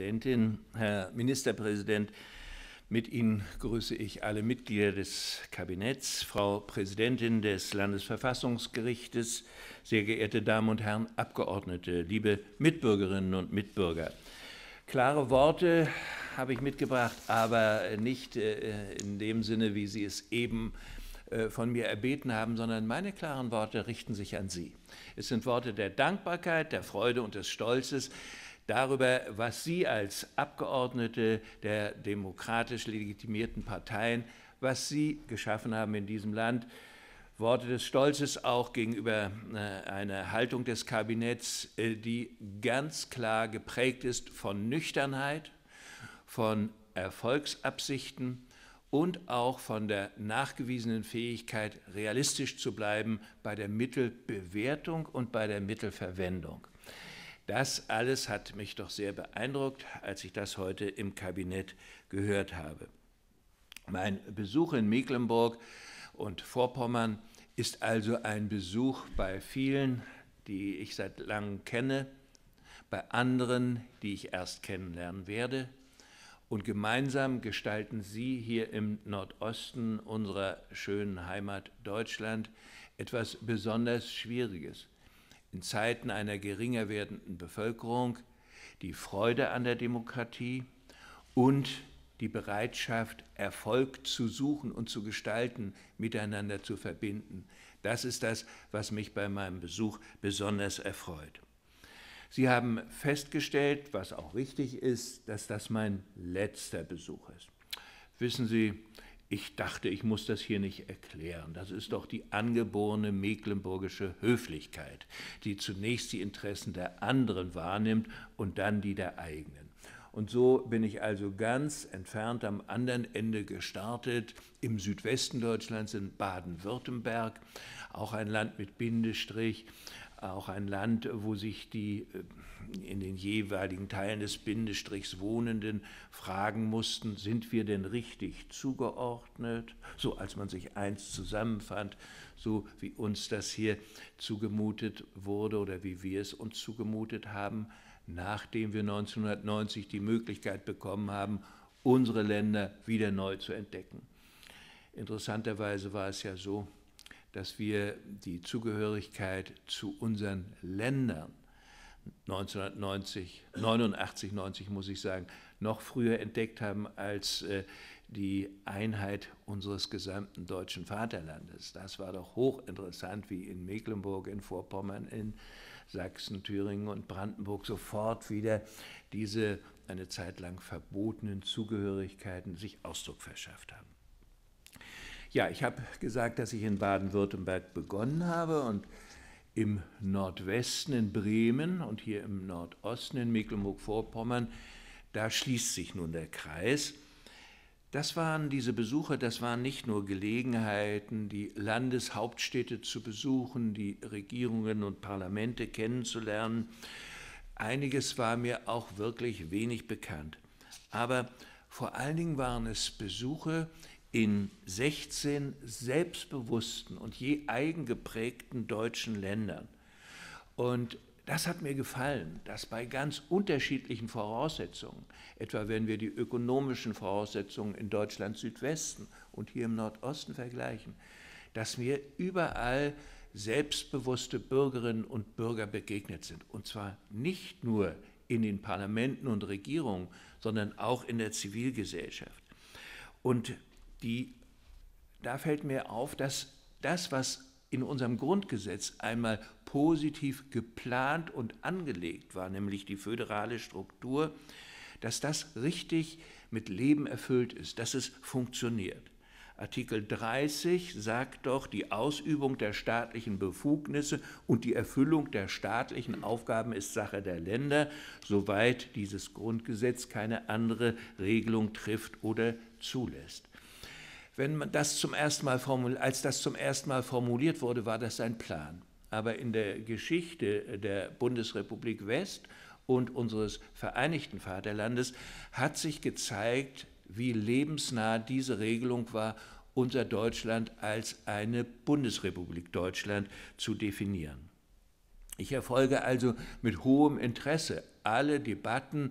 Präsidentin, Herr Ministerpräsident, mit Ihnen grüße ich alle Mitglieder des Kabinetts, Frau Präsidentin des Landesverfassungsgerichtes, sehr geehrte Damen und Herren Abgeordnete, liebe Mitbürgerinnen und Mitbürger. Klare Worte habe ich mitgebracht, aber nicht äh, in dem Sinne, wie Sie es eben äh, von mir erbeten haben, sondern meine klaren Worte richten sich an Sie. Es sind Worte der Dankbarkeit, der Freude und des Stolzes, darüber, was Sie als Abgeordnete der demokratisch legitimierten Parteien, was Sie geschaffen haben in diesem Land. Worte des Stolzes auch gegenüber äh, einer Haltung des Kabinetts, äh, die ganz klar geprägt ist von Nüchternheit, von Erfolgsabsichten und auch von der nachgewiesenen Fähigkeit, realistisch zu bleiben bei der Mittelbewertung und bei der Mittelverwendung. Das alles hat mich doch sehr beeindruckt, als ich das heute im Kabinett gehört habe. Mein Besuch in Mecklenburg und Vorpommern ist also ein Besuch bei vielen, die ich seit langem kenne, bei anderen, die ich erst kennenlernen werde. Und gemeinsam gestalten Sie hier im Nordosten unserer schönen Heimat Deutschland etwas besonders Schwieriges in Zeiten einer geringer werdenden Bevölkerung die Freude an der Demokratie und die Bereitschaft, Erfolg zu suchen und zu gestalten, miteinander zu verbinden. Das ist das, was mich bei meinem Besuch besonders erfreut. Sie haben festgestellt, was auch richtig ist, dass das mein letzter Besuch ist. Wissen Sie, ich dachte, ich muss das hier nicht erklären. Das ist doch die angeborene mecklenburgische Höflichkeit, die zunächst die Interessen der anderen wahrnimmt und dann die der eigenen. Und so bin ich also ganz entfernt am anderen Ende gestartet, im Südwesten Deutschlands, in Baden-Württemberg, auch ein Land mit Bindestrich, auch ein Land, wo sich die äh, in den jeweiligen Teilen des Bindestrichs Wohnenden fragen mussten, sind wir denn richtig zugeordnet, so als man sich eins zusammenfand, so wie uns das hier zugemutet wurde oder wie wir es uns zugemutet haben, nachdem wir 1990 die Möglichkeit bekommen haben, unsere Länder wieder neu zu entdecken. Interessanterweise war es ja so, dass wir die Zugehörigkeit zu unseren Ländern 1990, 89, 90 muss ich sagen, noch früher entdeckt haben als äh, die Einheit unseres gesamten deutschen Vaterlandes. Das war doch hochinteressant, wie in Mecklenburg, in Vorpommern, in Sachsen, Thüringen und Brandenburg sofort wieder diese eine Zeit lang verbotenen Zugehörigkeiten sich Ausdruck verschafft haben. Ja, ich habe gesagt, dass ich in Baden-Württemberg begonnen habe und im Nordwesten in Bremen und hier im Nordosten in Mecklenburg-Vorpommern, da schließt sich nun der Kreis. Das waren diese Besuche, das waren nicht nur Gelegenheiten, die Landeshauptstädte zu besuchen, die Regierungen und Parlamente kennenzulernen. Einiges war mir auch wirklich wenig bekannt. Aber vor allen Dingen waren es Besuche, in 16 selbstbewussten und je eigengeprägten deutschen Ländern. Und das hat mir gefallen, dass bei ganz unterschiedlichen Voraussetzungen, etwa wenn wir die ökonomischen Voraussetzungen in Deutschland Südwesten und hier im Nordosten vergleichen, dass mir überall selbstbewusste Bürgerinnen und Bürger begegnet sind. Und zwar nicht nur in den Parlamenten und Regierungen, sondern auch in der Zivilgesellschaft. Und die, da fällt mir auf, dass das, was in unserem Grundgesetz einmal positiv geplant und angelegt war, nämlich die föderale Struktur, dass das richtig mit Leben erfüllt ist, dass es funktioniert. Artikel 30 sagt doch, die Ausübung der staatlichen Befugnisse und die Erfüllung der staatlichen Aufgaben ist Sache der Länder, soweit dieses Grundgesetz keine andere Regelung trifft oder zulässt. Wenn man das zum ersten Mal als das zum ersten Mal formuliert wurde, war das sein Plan. Aber in der Geschichte der Bundesrepublik West und unseres Vereinigten Vaterlandes hat sich gezeigt, wie lebensnah diese Regelung war, unser Deutschland als eine Bundesrepublik Deutschland zu definieren. Ich erfolge also mit hohem Interesse alle Debatten,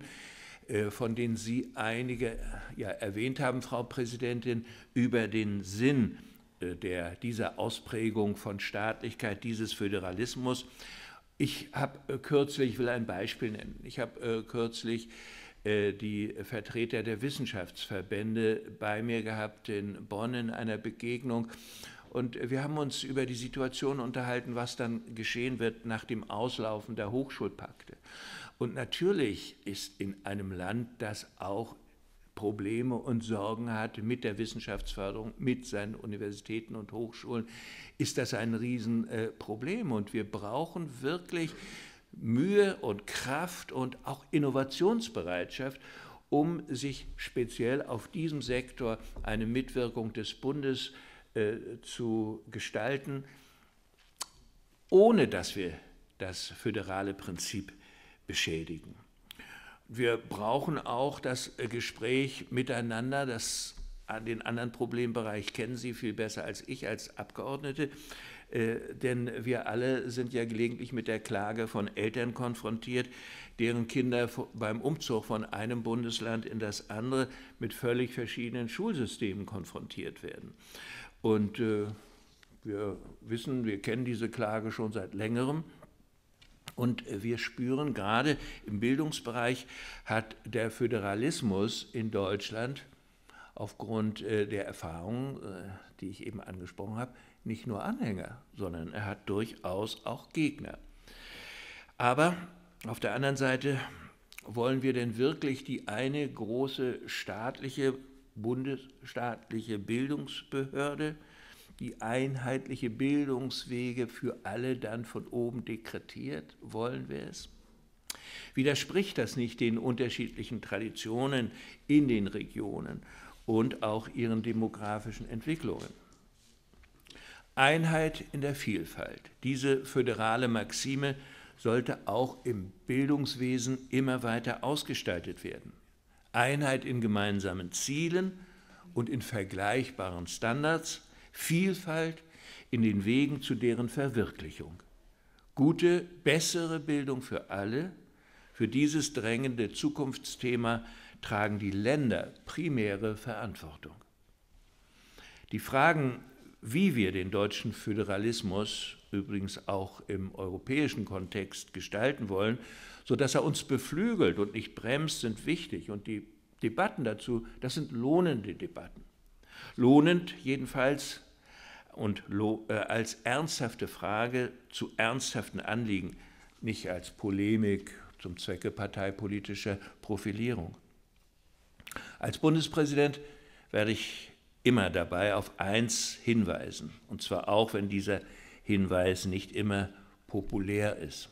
äh, von denen Sie einige ja, erwähnt haben, Frau Präsidentin, über den Sinn äh, der, dieser Ausprägung von Staatlichkeit, dieses Föderalismus. Ich habe äh, kürzlich, ich will ein Beispiel nennen, ich habe kürzlich die Vertreter der Wissenschaftsverbände bei mir gehabt in Bonn in einer Begegnung und wir haben uns über die Situation unterhalten, was dann geschehen wird nach dem Auslaufen der Hochschulpakte. Und natürlich ist in einem Land, das auch Probleme und Sorgen hat mit der Wissenschaftsförderung, mit seinen Universitäten und Hochschulen, ist das ein Riesenproblem. Äh, und wir brauchen wirklich Mühe und Kraft und auch Innovationsbereitschaft, um sich speziell auf diesem Sektor eine Mitwirkung des Bundes äh, äh, zu gestalten, ohne dass wir das föderale Prinzip beschädigen. Wir brauchen auch das äh, Gespräch miteinander, das an äh, den anderen Problembereich kennen Sie viel besser als ich als Abgeordnete, denn wir alle sind ja gelegentlich mit der Klage von Eltern konfrontiert, deren Kinder beim Umzug von einem Bundesland in das andere mit völlig verschiedenen Schulsystemen konfrontiert werden. Und äh, wir wissen, wir kennen diese Klage schon seit längerem. Und äh, wir spüren gerade im Bildungsbereich hat der Föderalismus in Deutschland aufgrund äh, der Erfahrungen, äh, die ich eben angesprochen habe, nicht nur Anhänger, sondern er hat durchaus auch Gegner. Aber auf der anderen Seite wollen wir denn wirklich die eine große staatliche bundesstaatliche Bildungsbehörde, die einheitliche Bildungswege für alle dann von oben dekretiert, wollen wir es? Widerspricht das nicht den unterschiedlichen Traditionen in den Regionen und auch ihren demografischen Entwicklungen? Einheit in der Vielfalt. Diese föderale Maxime sollte auch im Bildungswesen immer weiter ausgestaltet werden. Einheit in gemeinsamen Zielen und in vergleichbaren Standards, Vielfalt in den Wegen zu deren Verwirklichung. Gute, bessere Bildung für alle, für dieses drängende Zukunftsthema tragen die Länder primäre Verantwortung. Die Fragen, wie wir den deutschen Föderalismus übrigens auch im europäischen Kontext gestalten wollen, sodass er uns beflügelt und nicht bremst, sind wichtig. Und die Debatten dazu, das sind lohnende Debatten. Lohnend jedenfalls und äh, als ernsthafte Frage zu ernsthaften Anliegen, nicht als Polemik zum Zwecke parteipolitischer Profilierung. Als Bundespräsident werde ich immer dabei auf eins hinweisen, und zwar auch, wenn dieser Hinweis nicht immer populär ist.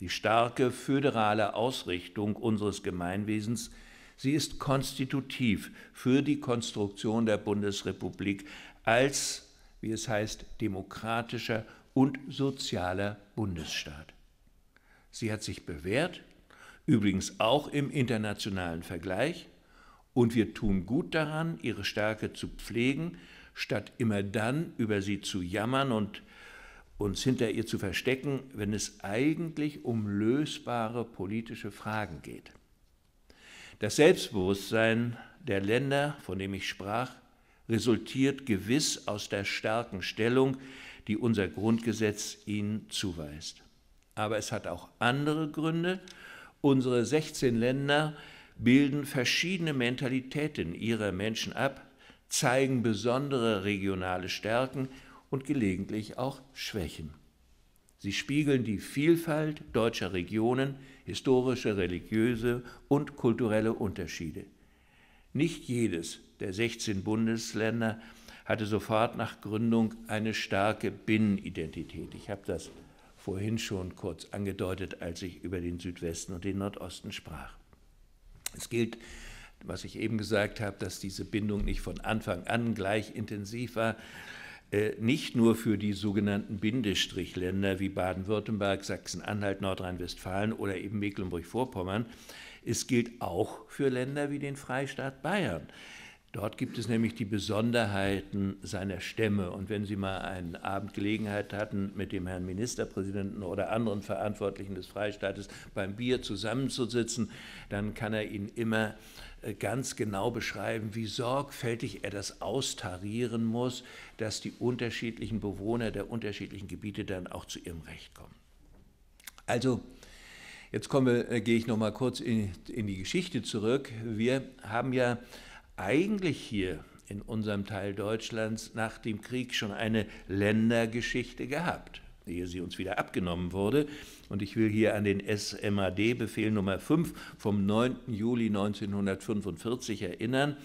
Die starke föderale Ausrichtung unseres Gemeinwesens, sie ist konstitutiv für die Konstruktion der Bundesrepublik als, wie es heißt, demokratischer und sozialer Bundesstaat. Sie hat sich bewährt, übrigens auch im internationalen Vergleich, und wir tun gut daran, ihre Stärke zu pflegen, statt immer dann über sie zu jammern und zu uns hinter ihr zu verstecken, wenn es eigentlich um lösbare politische Fragen geht. Das Selbstbewusstsein der Länder, von dem ich sprach, resultiert gewiss aus der starken Stellung, die unser Grundgesetz ihnen zuweist. Aber es hat auch andere Gründe. Unsere 16 Länder bilden verschiedene Mentalitäten ihrer Menschen ab, zeigen besondere regionale Stärken und gelegentlich auch Schwächen. Sie spiegeln die Vielfalt deutscher Regionen, historische, religiöse und kulturelle Unterschiede. Nicht jedes der 16 Bundesländer hatte sofort nach Gründung eine starke Binnenidentität. Ich habe das vorhin schon kurz angedeutet, als ich über den Südwesten und den Nordosten sprach. Es gilt, was ich eben gesagt habe, dass diese Bindung nicht von Anfang an gleich intensiv war, äh, nicht nur für die sogenannten Bindestrichländer wie Baden-Württemberg, Sachsen-Anhalt, Nordrhein-Westfalen oder eben Mecklenburg-Vorpommern. Es gilt auch für Länder wie den Freistaat Bayern. Dort gibt es nämlich die Besonderheiten seiner Stämme. Und wenn Sie mal einen Abend Gelegenheit hatten, mit dem Herrn Ministerpräsidenten oder anderen Verantwortlichen des Freistaates beim Bier zusammenzusitzen, dann kann er Ihnen immer äh, ganz genau beschreiben, wie sorgfältig er das austarieren muss, dass die unterschiedlichen Bewohner der unterschiedlichen Gebiete dann auch zu ihrem Recht kommen. Also, jetzt komme, äh, gehe ich nochmal kurz in, in die Geschichte zurück. Wir haben ja eigentlich hier in unserem Teil Deutschlands nach dem Krieg schon eine Ländergeschichte gehabt ehe sie uns wieder abgenommen wurde. Und ich will hier an den SMAD-Befehl Nummer 5 vom 9. Juli 1945 erinnern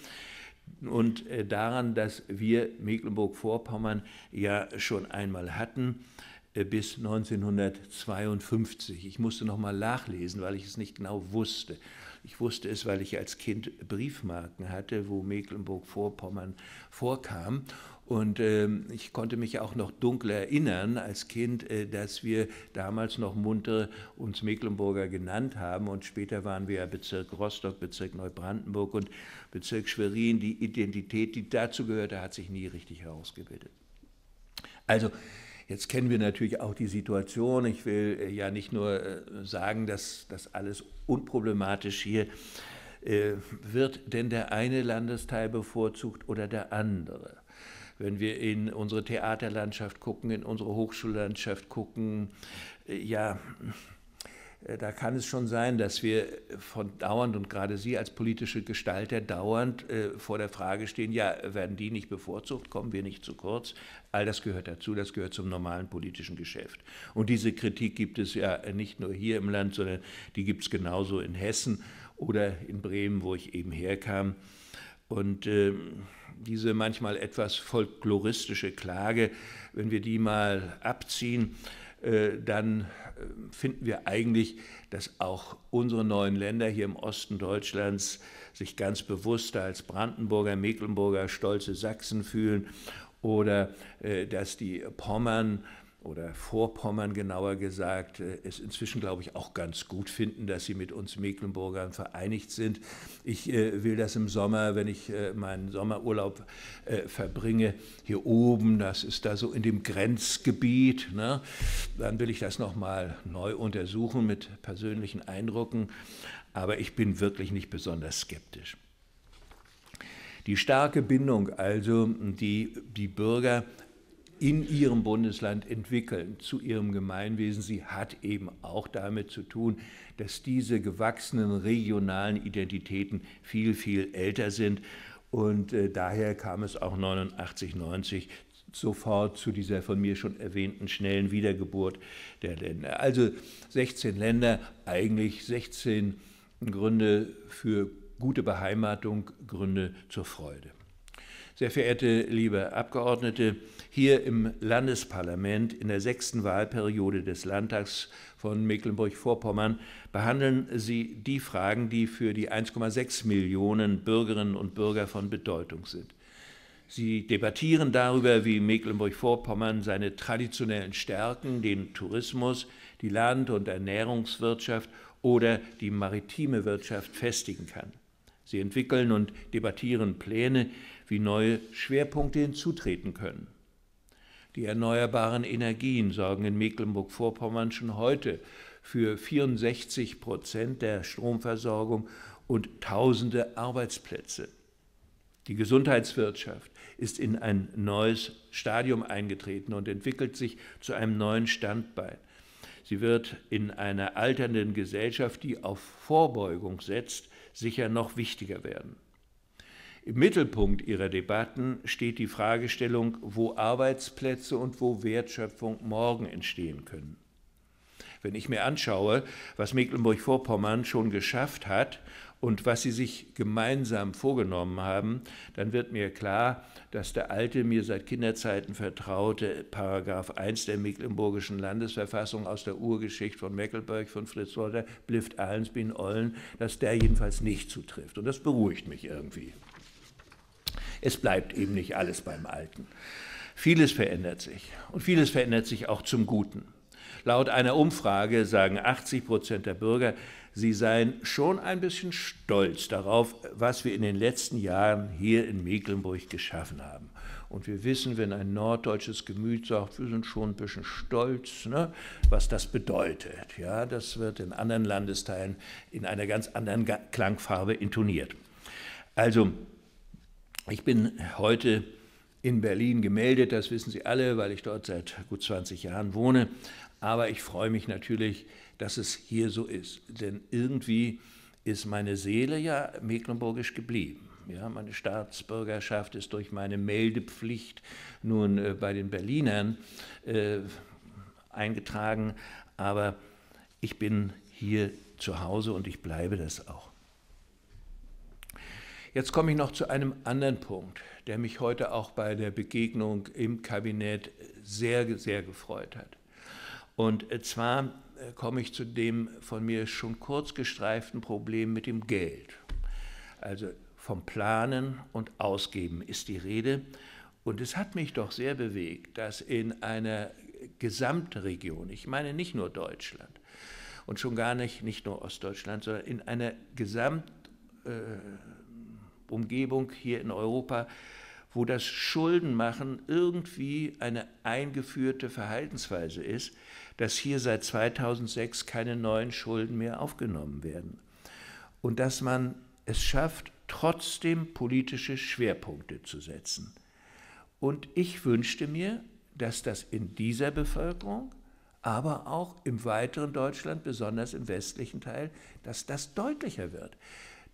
und äh, daran, dass wir Mecklenburg-Vorpommern ja schon einmal hatten äh, bis 1952. Ich musste noch mal nachlesen, weil ich es nicht genau wusste. Ich wusste es, weil ich als Kind Briefmarken hatte, wo Mecklenburg-Vorpommern vorkam und ähm, ich konnte mich auch noch dunkel erinnern als Kind, äh, dass wir damals noch munter uns Mecklenburger genannt haben und später waren wir ja Bezirk Rostock, Bezirk Neubrandenburg und Bezirk Schwerin. Die Identität, die dazu gehörte, hat sich nie richtig herausgebildet. Also, Jetzt kennen wir natürlich auch die Situation. Ich will äh, ja nicht nur äh, sagen, dass das alles unproblematisch hier äh, wird, denn der eine Landesteil bevorzugt oder der andere wenn wir in unsere Theaterlandschaft gucken, in unsere Hochschullandschaft gucken, äh, ja, äh, da kann es schon sein, dass wir von dauernd und gerade Sie als politische Gestalter dauernd äh, vor der Frage stehen, ja, werden die nicht bevorzugt, kommen wir nicht zu kurz? All das gehört dazu, das gehört zum normalen politischen Geschäft. Und diese Kritik gibt es ja nicht nur hier im Land, sondern die gibt es genauso in Hessen oder in Bremen, wo ich eben herkam. Und äh, diese manchmal etwas folkloristische Klage, wenn wir die mal abziehen, äh, dann äh, finden wir eigentlich, dass auch unsere neuen Länder hier im Osten Deutschlands sich ganz bewusst als Brandenburger, Mecklenburger, stolze Sachsen fühlen oder äh, dass die Pommern oder Vorpommern genauer gesagt, äh, es inzwischen, glaube ich, auch ganz gut finden, dass sie mit uns Mecklenburgern vereinigt sind. Ich äh, will das im Sommer, wenn ich äh, meinen Sommerurlaub äh, verbringe, hier oben, das ist da so in dem Grenzgebiet, ne? dann will ich das nochmal neu untersuchen mit persönlichen Eindrücken. Aber ich bin wirklich nicht besonders skeptisch. Die starke Bindung also, die die Bürger in ihrem Bundesland entwickeln, zu ihrem Gemeinwesen. Sie hat eben auch damit zu tun, dass diese gewachsenen regionalen Identitäten viel, viel älter sind. Und äh, daher kam es auch 89, 90 sofort zu dieser von mir schon erwähnten schnellen Wiedergeburt der Länder. Also 16 Länder, eigentlich 16 Gründe für gute Beheimatung, Gründe zur Freude. Sehr verehrte liebe Abgeordnete, hier im Landesparlament in der sechsten Wahlperiode des Landtags von Mecklenburg-Vorpommern behandeln sie die Fragen, die für die 1,6 Millionen Bürgerinnen und Bürger von Bedeutung sind. Sie debattieren darüber, wie Mecklenburg-Vorpommern seine traditionellen Stärken, den Tourismus, die Land- und Ernährungswirtschaft oder die maritime Wirtschaft festigen kann. Sie entwickeln und debattieren Pläne, wie neue Schwerpunkte hinzutreten können. Die erneuerbaren Energien sorgen in Mecklenburg-Vorpommern schon heute für 64 Prozent der Stromversorgung und tausende Arbeitsplätze. Die Gesundheitswirtschaft ist in ein neues Stadium eingetreten und entwickelt sich zu einem neuen Standbein. Sie wird in einer alternden Gesellschaft, die auf Vorbeugung setzt, sicher noch wichtiger werden. Im Mittelpunkt ihrer Debatten steht die Fragestellung, wo Arbeitsplätze und wo Wertschöpfung morgen entstehen können. Wenn ich mir anschaue, was Mecklenburg-Vorpommern schon geschafft hat und was sie sich gemeinsam vorgenommen haben, dann wird mir klar, dass der alte, mir seit Kinderzeiten vertraute Paragraph 1 der Mecklenburgischen Landesverfassung aus der Urgeschichte von Mecklenburg, von Fritz Wolter, Blift, Allensbin Ollen, dass der jedenfalls nicht zutrifft. Und das beruhigt mich irgendwie. Es bleibt eben nicht alles beim Alten. Vieles verändert sich und vieles verändert sich auch zum Guten. Laut einer Umfrage sagen 80 Prozent der Bürger, sie seien schon ein bisschen stolz darauf, was wir in den letzten Jahren hier in Mecklenburg geschaffen haben. Und wir wissen, wenn ein norddeutsches Gemüt sagt, wir sind schon ein bisschen stolz, ne, was das bedeutet. Ja, das wird in anderen Landesteilen in einer ganz anderen Klangfarbe intoniert. Also ich bin heute in Berlin gemeldet, das wissen Sie alle, weil ich dort seit gut 20 Jahren wohne. Aber ich freue mich natürlich, dass es hier so ist. Denn irgendwie ist meine Seele ja mecklenburgisch geblieben. Ja, meine Staatsbürgerschaft ist durch meine Meldepflicht nun äh, bei den Berlinern äh, eingetragen, aber ich bin hier zu Hause und ich bleibe das auch. Jetzt komme ich noch zu einem anderen Punkt, der mich heute auch bei der Begegnung im Kabinett sehr, sehr gefreut hat. Und äh, zwar äh, komme ich zu dem von mir schon kurz gestreiften Problem mit dem Geld. Also vom Planen und Ausgeben ist die Rede. Und es hat mich doch sehr bewegt, dass in einer Gesamtregion, ich meine nicht nur Deutschland und schon gar nicht, nicht nur Ostdeutschland, sondern in einer Gesamtregion, Äh, Umgebung hier in Europa, wo das Schuldenmachen irgendwie eine eingeführte Verhaltensweise ist, dass hier seit 2006 keine neuen Schulden mehr aufgenommen werden. Und dass man es schafft, trotzdem politische Schwerpunkte zu setzen. Und ich wünschte mir, dass das in dieser Bevölkerung, aber auch im weiteren Deutschland, besonders im westlichen Teil, dass das deutlicher wird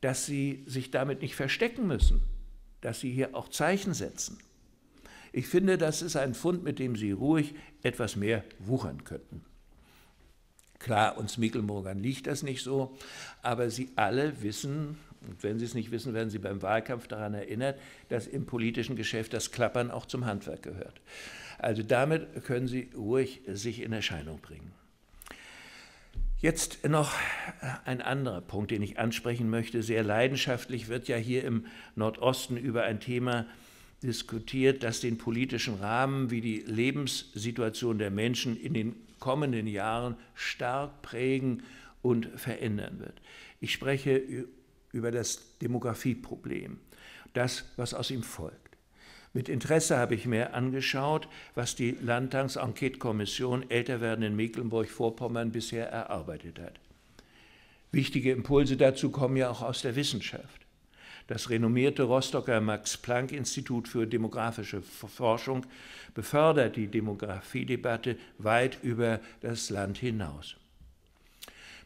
dass sie sich damit nicht verstecken müssen, dass sie hier auch Zeichen setzen. Ich finde, das ist ein Fund, mit dem Sie ruhig etwas mehr wuchern könnten. Klar, uns Mickelmorgan liegt das nicht so, aber Sie alle wissen, und wenn Sie es nicht wissen, werden Sie beim Wahlkampf daran erinnert, dass im politischen Geschäft das Klappern auch zum Handwerk gehört. Also damit können Sie ruhig sich in Erscheinung bringen. Jetzt noch äh, ein anderer Punkt, den ich ansprechen möchte. Sehr leidenschaftlich wird ja hier im Nordosten über ein Thema diskutiert, das den politischen Rahmen wie die Lebenssituation der Menschen in den kommenden Jahren stark prägen und verändern wird. Ich spreche über das Demografieproblem, das, was aus ihm folgt. Mit Interesse habe ich mir angeschaut, was die Landtags-Enquete-Kommission älter werden in Mecklenburg-Vorpommern bisher erarbeitet hat. Wichtige Impulse dazu kommen ja auch aus der Wissenschaft. Das renommierte Rostocker Max-Planck-Institut für demografische Forschung befördert die Demografiedebatte weit über das Land hinaus.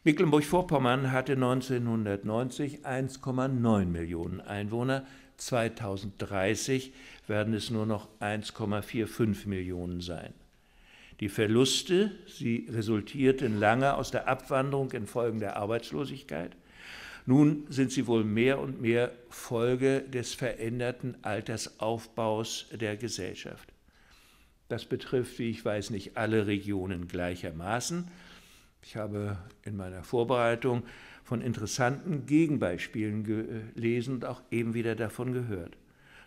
Mecklenburg-Vorpommern hatte 1990 1,9 Millionen Einwohner, 2030 werden es nur noch 1,45 Millionen sein. Die Verluste, sie resultierten lange aus der Abwanderung infolge der Arbeitslosigkeit. Nun sind sie wohl mehr und mehr Folge des veränderten Altersaufbaus der Gesellschaft. Das betrifft, wie ich weiß, nicht alle Regionen gleichermaßen. Ich habe in meiner Vorbereitung von interessanten Gegenbeispielen gelesen und auch eben wieder davon gehört.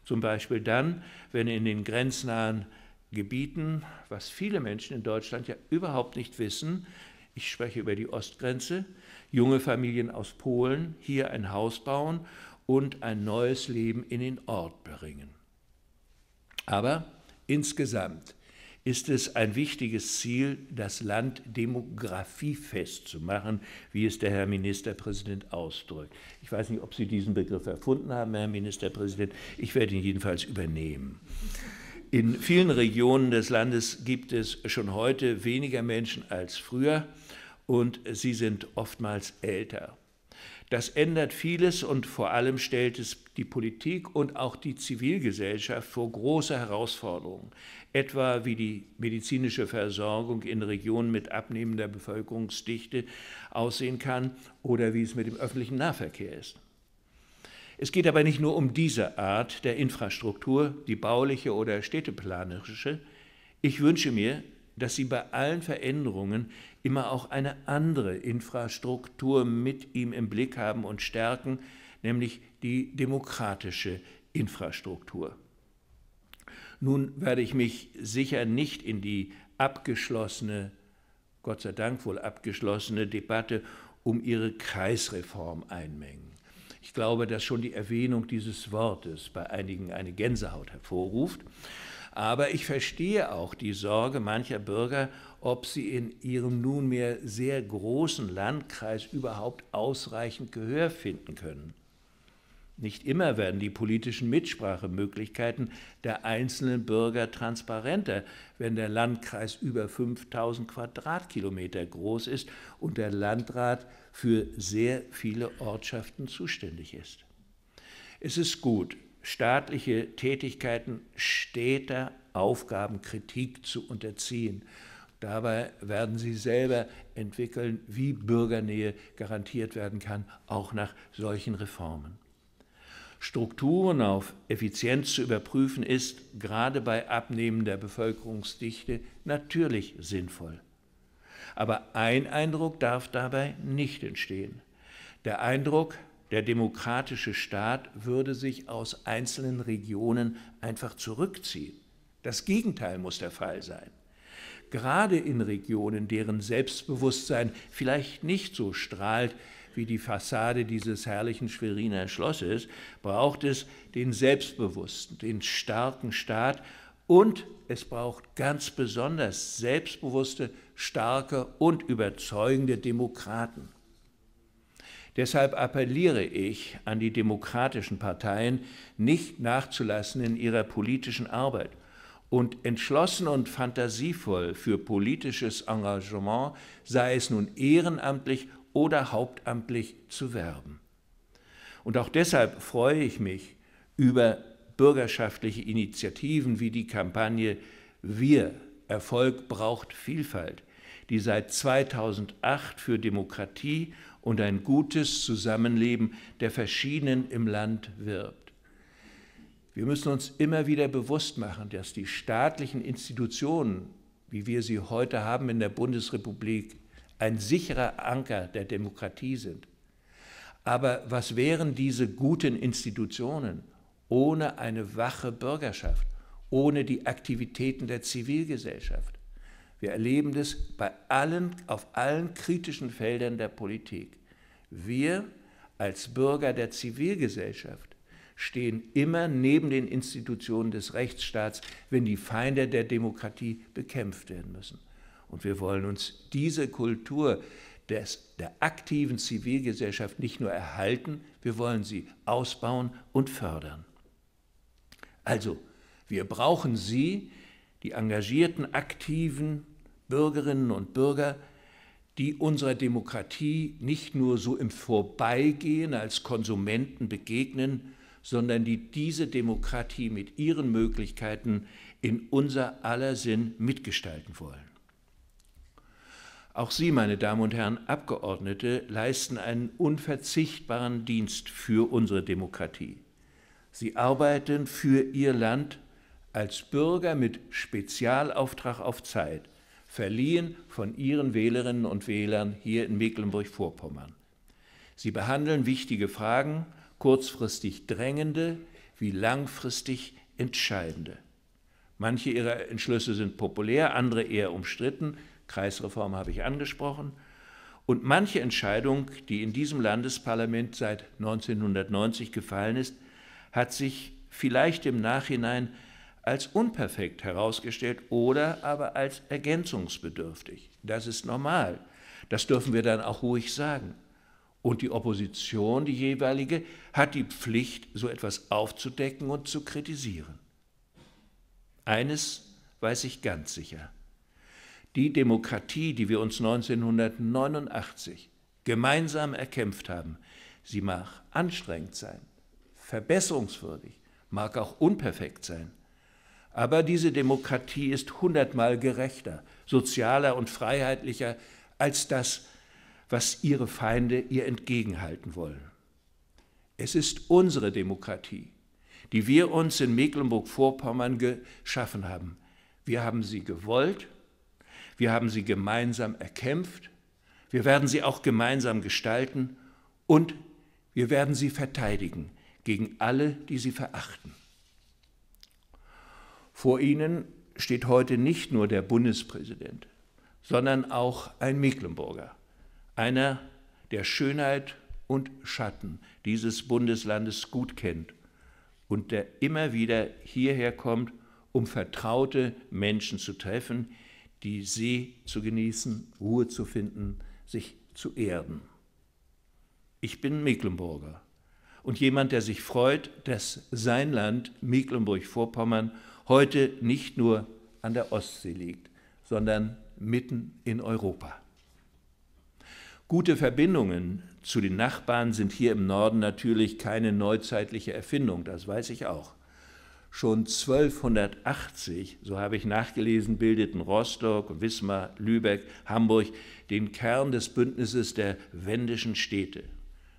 Zum Beispiel dann, wenn in den grenznahen Gebieten, was viele Menschen in Deutschland ja überhaupt nicht wissen, ich spreche über die Ostgrenze, junge Familien aus Polen hier ein Haus bauen und ein neues Leben in den Ort bringen. Aber insgesamt ist es ein wichtiges Ziel, das Land demografiefest zu machen, wie es der Herr Ministerpräsident ausdrückt. Ich weiß nicht, ob Sie diesen Begriff erfunden haben, Herr Ministerpräsident. Ich werde ihn jedenfalls übernehmen. In vielen Regionen des Landes gibt es schon heute weniger Menschen als früher und sie sind oftmals älter. Das ändert vieles und vor allem stellt es die Politik und auch die Zivilgesellschaft vor große Herausforderungen, etwa wie die medizinische Versorgung in Regionen mit abnehmender Bevölkerungsdichte aussehen kann oder wie es mit dem öffentlichen Nahverkehr ist. Es geht aber nicht nur um diese Art der Infrastruktur, die bauliche oder städteplanerische. Ich wünsche mir, dass sie bei allen Veränderungen immer auch eine andere Infrastruktur mit ihm im Blick haben und stärken, nämlich die demokratische Infrastruktur. Nun werde ich mich sicher nicht in die abgeschlossene, Gott sei Dank wohl abgeschlossene Debatte um ihre Kreisreform einmengen. Ich glaube, dass schon die Erwähnung dieses Wortes bei einigen eine Gänsehaut hervorruft. Aber ich verstehe auch die Sorge mancher Bürger, ob sie in ihrem nunmehr sehr großen Landkreis überhaupt ausreichend Gehör finden können. Nicht immer werden die politischen Mitsprachemöglichkeiten der einzelnen Bürger transparenter, wenn der Landkreis über 5000 Quadratkilometer groß ist und der Landrat für sehr viele Ortschaften zuständig ist. Es ist gut, staatliche Tätigkeiten steter Aufgabenkritik zu unterziehen Dabei werden Sie selber entwickeln, wie Bürgernähe garantiert werden kann, auch nach solchen Reformen. Strukturen auf Effizienz zu überprüfen, ist gerade bei abnehmender Bevölkerungsdichte natürlich sinnvoll. Aber ein Eindruck darf dabei nicht entstehen. Der Eindruck, der demokratische Staat würde sich aus einzelnen Regionen einfach zurückziehen. Das Gegenteil muss der Fall sein gerade in Regionen, deren Selbstbewusstsein vielleicht nicht so strahlt wie die Fassade dieses herrlichen Schweriner Schlosses, braucht es den selbstbewussten, den starken Staat und es braucht ganz besonders selbstbewusste, starke und überzeugende Demokraten. Deshalb appelliere ich an die demokratischen Parteien, nicht nachzulassen in ihrer politischen Arbeit und entschlossen und fantasievoll für politisches Engagement, sei es nun ehrenamtlich oder hauptamtlich, zu werben. Und auch deshalb freue ich mich über bürgerschaftliche Initiativen wie die Kampagne Wir Erfolg braucht Vielfalt, die seit 2008 für Demokratie und ein gutes Zusammenleben der verschiedenen im Land wirbt. Wir müssen uns immer wieder bewusst machen, dass die staatlichen Institutionen, wie wir sie heute haben in der Bundesrepublik, ein sicherer Anker der Demokratie sind. Aber was wären diese guten Institutionen ohne eine wache Bürgerschaft, ohne die Aktivitäten der Zivilgesellschaft? Wir erleben das bei allen, auf allen kritischen Feldern der Politik. Wir als Bürger der Zivilgesellschaft stehen immer neben den Institutionen des Rechtsstaats, wenn die Feinde der Demokratie bekämpft werden müssen. Und wir wollen uns diese Kultur des, der aktiven Zivilgesellschaft nicht nur erhalten, wir wollen sie ausbauen und fördern. Also, wir brauchen Sie, die engagierten, aktiven Bürgerinnen und Bürger, die unserer Demokratie nicht nur so im Vorbeigehen als Konsumenten begegnen, sondern die diese Demokratie mit ihren Möglichkeiten in unser aller Sinn mitgestalten wollen. Auch Sie, meine Damen und Herren Abgeordnete, leisten einen unverzichtbaren Dienst für unsere Demokratie. Sie arbeiten für Ihr Land als Bürger mit Spezialauftrag auf Zeit, verliehen von Ihren Wählerinnen und Wählern hier in Mecklenburg-Vorpommern. Sie behandeln wichtige Fragen, kurzfristig drängende wie langfristig entscheidende. Manche ihrer Entschlüsse sind populär, andere eher umstritten. Kreisreform habe ich angesprochen. Und manche Entscheidung, die in diesem Landesparlament seit 1990 gefallen ist, hat sich vielleicht im Nachhinein als unperfekt herausgestellt oder aber als ergänzungsbedürftig. Das ist normal. Das dürfen wir dann auch ruhig sagen und die Opposition, die jeweilige, hat die Pflicht, so etwas aufzudecken und zu kritisieren. Eines weiß ich ganz sicher. Die Demokratie, die wir uns 1989 gemeinsam erkämpft haben, sie mag anstrengend sein, verbesserungswürdig, mag auch unperfekt sein. Aber diese Demokratie ist hundertmal gerechter, sozialer und freiheitlicher als das, was ihre Feinde ihr entgegenhalten wollen. Es ist unsere Demokratie, die wir uns in Mecklenburg-Vorpommern geschaffen haben. Wir haben sie gewollt, wir haben sie gemeinsam erkämpft, wir werden sie auch gemeinsam gestalten und wir werden sie verteidigen gegen alle, die sie verachten. Vor Ihnen steht heute nicht nur der Bundespräsident, sondern auch ein Mecklenburger einer, der Schönheit und Schatten dieses Bundeslandes gut kennt und der immer wieder hierher kommt, um vertraute Menschen zu treffen, die See zu genießen, Ruhe zu finden, sich zu erden. Ich bin Mecklenburger und jemand, der sich freut, dass sein Land Mecklenburg-Vorpommern heute nicht nur an der Ostsee liegt, sondern mitten in Europa. Gute Verbindungen zu den Nachbarn sind hier im Norden natürlich keine neuzeitliche Erfindung, das weiß ich auch. Schon 1280, so habe ich nachgelesen, bildeten Rostock, Wismar, Lübeck, Hamburg den Kern des Bündnisses der wendischen Städte.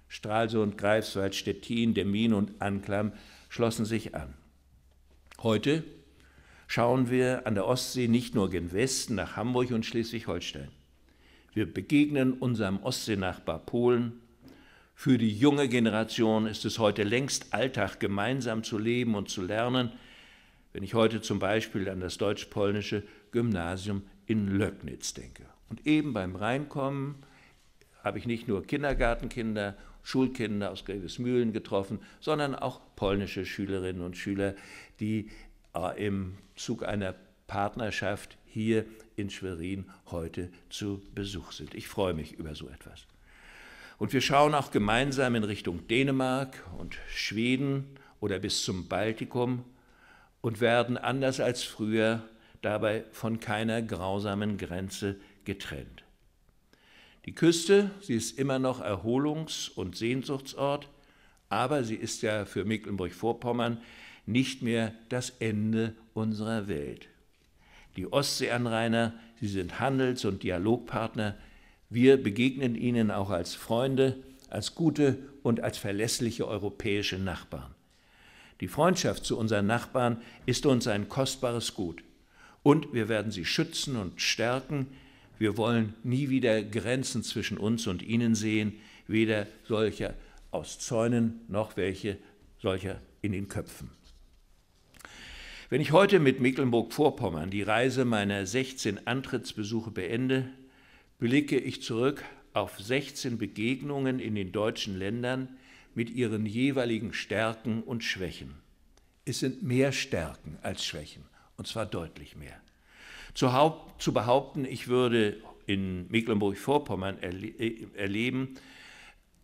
Stralsund, Greifswald, Stettin, Demmin und Anklam schlossen sich an. Heute schauen wir an der Ostsee nicht nur gen Westen nach Hamburg und Schleswig-Holstein. Wir begegnen unserem Ostseenachbar Polen. Für die junge Generation ist es heute längst Alltag, gemeinsam zu leben und zu lernen. Wenn ich heute zum Beispiel an das deutsch-polnische Gymnasium in Löcknitz denke. Und eben beim Reinkommen habe ich nicht nur Kindergartenkinder, Schulkinder aus Grevesmühlen getroffen, sondern auch polnische Schülerinnen und Schüler, die äh, im Zug einer Partnerschaft hier in Schwerin heute zu Besuch sind. Ich freue mich über so etwas. Und wir schauen auch gemeinsam in Richtung Dänemark und Schweden oder bis zum Baltikum und werden anders als früher dabei von keiner grausamen Grenze getrennt. Die Küste, sie ist immer noch Erholungs- und Sehnsuchtsort, aber sie ist ja für Mecklenburg-Vorpommern nicht mehr das Ende unserer Welt die Ostseeanrainer, sie sind Handels- und Dialogpartner. Wir begegnen ihnen auch als Freunde, als gute und als verlässliche europäische Nachbarn. Die Freundschaft zu unseren Nachbarn ist uns ein kostbares Gut. Und wir werden sie schützen und stärken. Wir wollen nie wieder Grenzen zwischen uns und ihnen sehen, weder solcher aus Zäunen noch welche solcher in den Köpfen. Wenn ich heute mit Mecklenburg-Vorpommern die Reise meiner 16 Antrittsbesuche beende, blicke ich zurück auf 16 Begegnungen in den deutschen Ländern mit ihren jeweiligen Stärken und Schwächen. Es sind mehr Stärken als Schwächen, und zwar deutlich mehr. Zu, zu behaupten, ich würde in Mecklenburg-Vorpommern erle äh, erleben,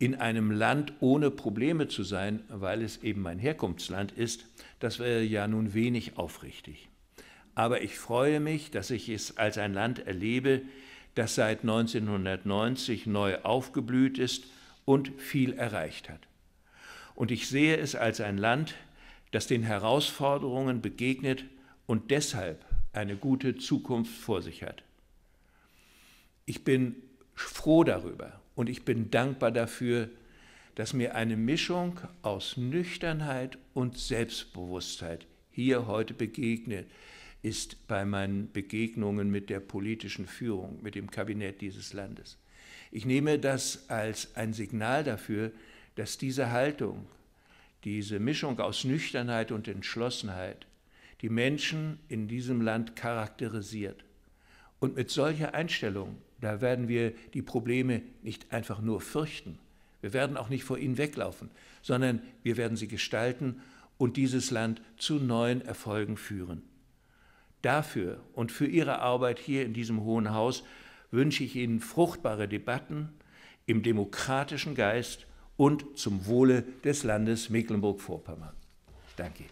in einem Land ohne Probleme zu sein, weil es eben mein Herkunftsland ist, das wäre ja nun wenig aufrichtig. Aber ich freue mich, dass ich es als ein Land erlebe, das seit 1990 neu aufgeblüht ist und viel erreicht hat. Und ich sehe es als ein Land, das den Herausforderungen begegnet und deshalb eine gute Zukunft vor sich hat. Ich bin froh darüber, und ich bin dankbar dafür, dass mir eine Mischung aus Nüchternheit und Selbstbewusstheit hier heute begegnet ist bei meinen Begegnungen mit der politischen Führung, mit dem Kabinett dieses Landes. Ich nehme das als ein Signal dafür, dass diese Haltung, diese Mischung aus Nüchternheit und Entschlossenheit die Menschen in diesem Land charakterisiert. Und mit solcher Einstellung da werden wir die Probleme nicht einfach nur fürchten. Wir werden auch nicht vor ihnen weglaufen, sondern wir werden sie gestalten und dieses Land zu neuen Erfolgen führen. Dafür und für Ihre Arbeit hier in diesem Hohen Haus wünsche ich Ihnen fruchtbare Debatten im demokratischen Geist und zum Wohle des Landes Mecklenburg-Vorpommern. danke